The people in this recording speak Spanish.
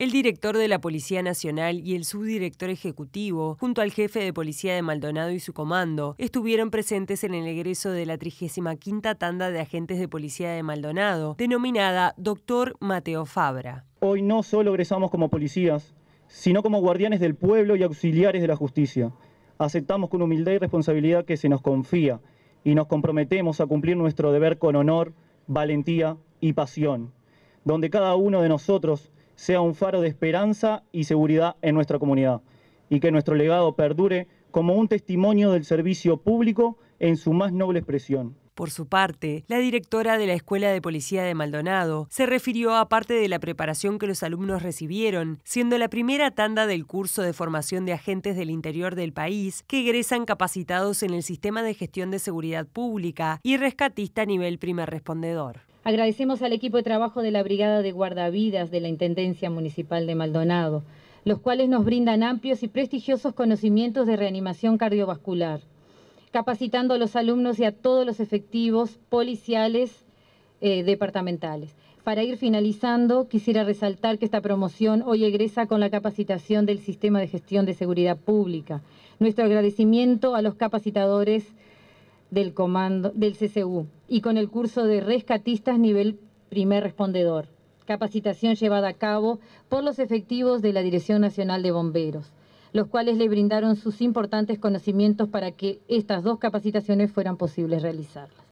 El director de la Policía Nacional y el subdirector ejecutivo, junto al jefe de policía de Maldonado y su comando, estuvieron presentes en el egreso de la 35 tanda de agentes de policía de Maldonado, denominada Doctor Mateo Fabra. Hoy no solo egresamos como policías, sino como guardianes del pueblo y auxiliares de la justicia. Aceptamos con humildad y responsabilidad que se nos confía y nos comprometemos a cumplir nuestro deber con honor, valentía y pasión, donde cada uno de nosotros sea un faro de esperanza y seguridad en nuestra comunidad y que nuestro legado perdure como un testimonio del servicio público en su más noble expresión. Por su parte, la directora de la Escuela de Policía de Maldonado se refirió a parte de la preparación que los alumnos recibieron, siendo la primera tanda del curso de formación de agentes del interior del país que egresan capacitados en el sistema de gestión de seguridad pública y rescatista a nivel primer respondedor. Agradecemos al equipo de trabajo de la Brigada de Guardavidas de la Intendencia Municipal de Maldonado, los cuales nos brindan amplios y prestigiosos conocimientos de reanimación cardiovascular, capacitando a los alumnos y a todos los efectivos policiales eh, departamentales. Para ir finalizando, quisiera resaltar que esta promoción hoy egresa con la capacitación del Sistema de Gestión de Seguridad Pública. Nuestro agradecimiento a los capacitadores del comando del CCU, y con el curso de rescatistas nivel primer respondedor, capacitación llevada a cabo por los efectivos de la Dirección Nacional de Bomberos, los cuales le brindaron sus importantes conocimientos para que estas dos capacitaciones fueran posibles realizarlas.